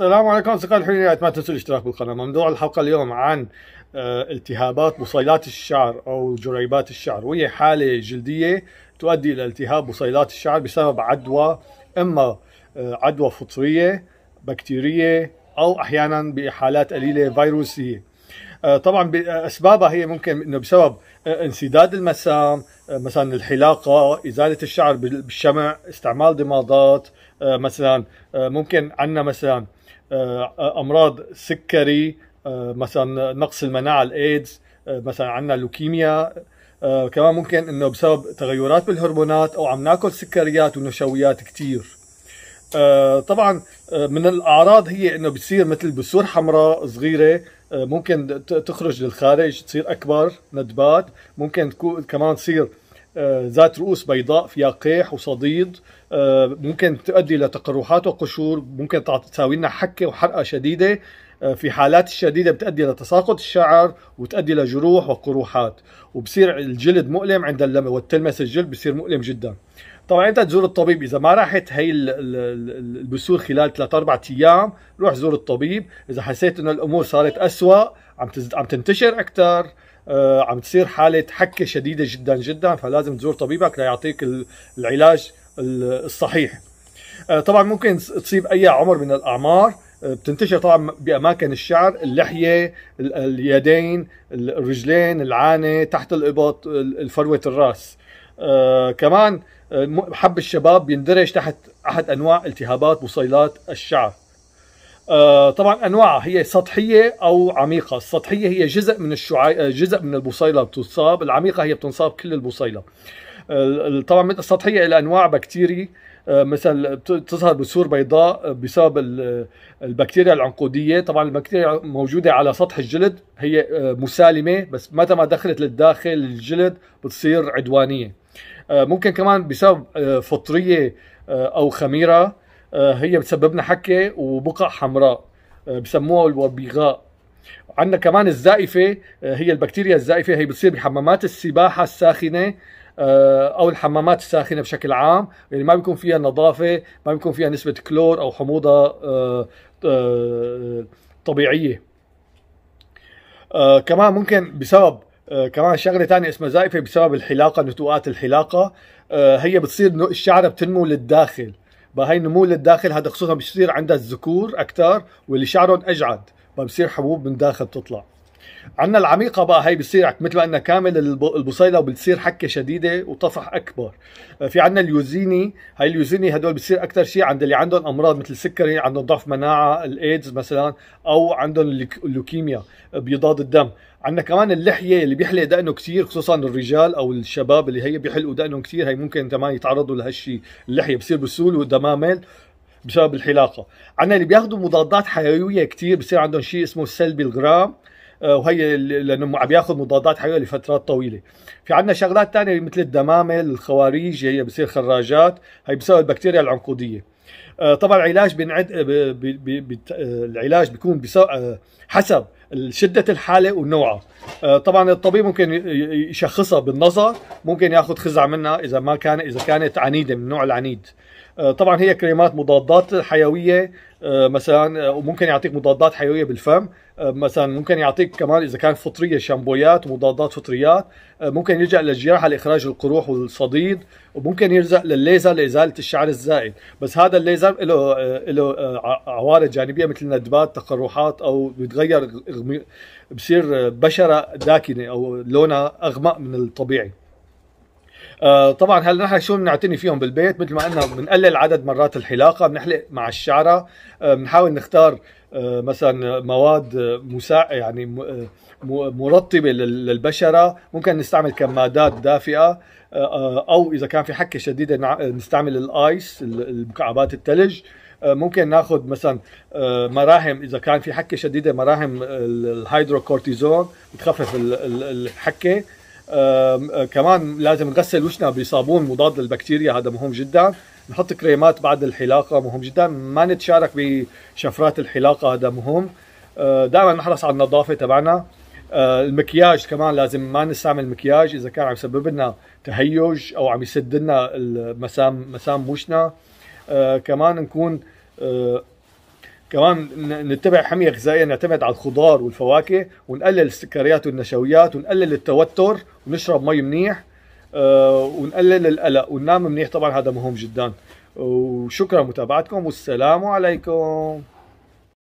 السلام عليكم اصدقائي الحين ما تنسوا الاشتراك بالقناه موضوع الحلقه اليوم عن آه، التهابات بصيلات الشعر او جريبات الشعر وهي حاله جلديه تؤدي الى التهاب بصيلات الشعر بسبب عدوى اما آه، عدوى فطريه بكتيريه او احيانا بحالات قليله فيروسيه آه، طبعا اسبابها هي ممكن انه بسبب انسداد المسام مثلا الحلاقه ازاله الشعر بالشمع استعمال ضمادات آه، مثلا آه، ممكن عندنا مثلا آه، امراض سكري مثلا نقص المناعه الايدز مثلا عندنا لوكيميا كمان ممكن انه بسبب تغيرات بالهرمونات او عم ناكل سكريات ونشويات كثير طبعا من الاعراض هي انه بتصير مثل بسور حمراء صغيره ممكن تخرج للخارج تصير اكبر ندبات ممكن كمان تصير آه، ذات رؤوس بيضاء فيها قيح وصديد آه، ممكن تؤدي لتقرحات وقشور ممكن تساوي لنا حكه وحرقه شديده آه، في حالات الشديدة بتؤدي لتساقط الشعر وتؤدي لجروح وقروحات وبصير الجلد مؤلم عند اللمع والتلمس الجلد بصير مؤلم جدا طبعا انت تزور الطبيب اذا ما راحت هي البثور خلال 3 4 ايام روح زور الطبيب اذا حسيت انه الامور صارت اسوا عم عم تنتشر اكثر آه، عم تصير حاله حكه شديده جدا جدا فلازم تزور طبيبك ليعطيك العلاج الصحيح آه، طبعا ممكن تصيب اي عمر من الاعمار آه، بتنتشر طبعا باماكن الشعر اللحيه اليدين الرجلين العانه تحت الابط الفروه الراس كمان حب الشباب بيندرج تحت احد انواع التهابات بصيلات الشعر آه، طبعا انواعها هي سطحيه او عميقه، السطحيه هي جزء من الشعاع آه، جزء من البصيله بتصاب، العميقه هي بتنصاب كل البصيله. طبعا السطحيه الى انواع بكتيري آه، مثلا بتظهر بسور بيضاء بسبب البكتيريا العنقوديه، طبعا البكتيريا موجوده على سطح الجلد هي مسالمه بس متى ما دخلت للداخل الجلد بتصير عدوانيه. ممكن كمان بسبب فطريه او خميره آه، هي بتسبب لنا حكه وبقع حمراء آه، بسموها الوبيغاء عندنا كمان الزائفه آه، هي البكتيريا الزائفه هي بتصير بحمامات السباحه الساخنه او الحمامات الساخنه بشكل عام اللي يعني ما بيكون فيها نظافه ما بيكون فيها نسبه كلور او حموضه طبيعيه كمان ممكن بسبب كمان شغله ثانيه اسمها زائفه بسبب الحلاقه نتوءات الحلاقه هي بتصير الشعره بتنمو للداخل بهاي النمو للداخل هذا خصوصا بصير عندها الذكور اكثر واللي شعرهم اجعد فبصير حبوب من داخل تطلع عندنا العميقة بقى هي بتصير مثل ما قلنا كامل البصيلة وبتصير حكة شديدة وطفح أكبر آه، في عندنا اليوزيني هاي اليوزيني هدول بتصير أكثر شيء عند اللي عندهم أمراض مثل السكري عندهم ضعف مناعة الإيدز مثلا أو عندهم اللوكيميا آه، بيضاد الدم عندنا كمان اللحيه اللي بيحلق دقنه كثير خصوصا الرجال او الشباب اللي هي بيحلقوا دقنهم كثير هي ممكن كمان يتعرضوا لهالشيء اللحيه بصير بسول ودمامل بسبب الحلاقه عندنا اللي بياخذوا مضادات حيويه كثير بصير عندهم شيء اسمه سلبي الغرام آه، وهي لانه عم ياخذ مضادات حيويه لفترات طويله في عندنا شغلات ثانيه مثل الدمامل الخواريج هي بصير خراجات هي بسبب البكتيريا العنقوديه آه، طبعا العلاج بنعد آه، العلاج بيكون حسب شده الحاله ونوعها طبعا الطبيب ممكن يشخصها بالنظر ممكن ياخذ خزعه منها اذا ما كان اذا كانت عنيده من النوع العنيد طبعا هي كريمات مضادات حيويه آه، مثلا وممكن آه، يعطيك مضادات حيويه بالفم آه، مثلا ممكن يعطيك كمان اذا كان فطريه شامبويات ومضادات فطريات ممكن يلجا للجراحه لاخراج القروح والصديد وممكن يلجا للليزر لازاله الشعر الزائد بس هذا الليزر له له عوارض جانبيه مثل ندبات تقرحات او بيتغير بصير بشره داكنه او لونها اغمق من الطبيعي آه طبعا هلا نحن شو بنعتني فيهم بالبيت مثل ما قلنا بنقلل عدد مرات الحلاقه بنحلق مع الشعره آه بنحاول نختار آه مثلا مواد آه، مسا يعني آه، مرطبه للبشره ممكن نستعمل كمادات دافئه آه، او اذا كان في حكه شديده نستعمل الايس المكعبات الثلج ممكن ناخذ مثلا مراهم اذا كان في حكه شديده مراهم الهيدروكورتيزون بتخفف الحكه آه، كمان لازم نغسل وشنا بصابون مضاد للبكتيريا هذا مهم جدا نحط كريمات بعد الحلاقه مهم جدا ما نتشارك بشفرات الحلاقه هذا مهم آه، دائما نحرص على النظافه تبعنا آه، المكياج كمان لازم ما نستعمل مكياج اذا كان عم يسبب لنا تهيج او عم يسد لنا مسام مسام وشنا كمان نكون كمان نتبع حمية غذائية نعتمد على الخضار والفواكه ونقلل السكريات والنشويات ونقلل التوتر ونشرب مي منيح آه، ونقلل القلق وننام منيح طبعا هذا مهم جدا وشكرا متابعتكم والسلام عليكم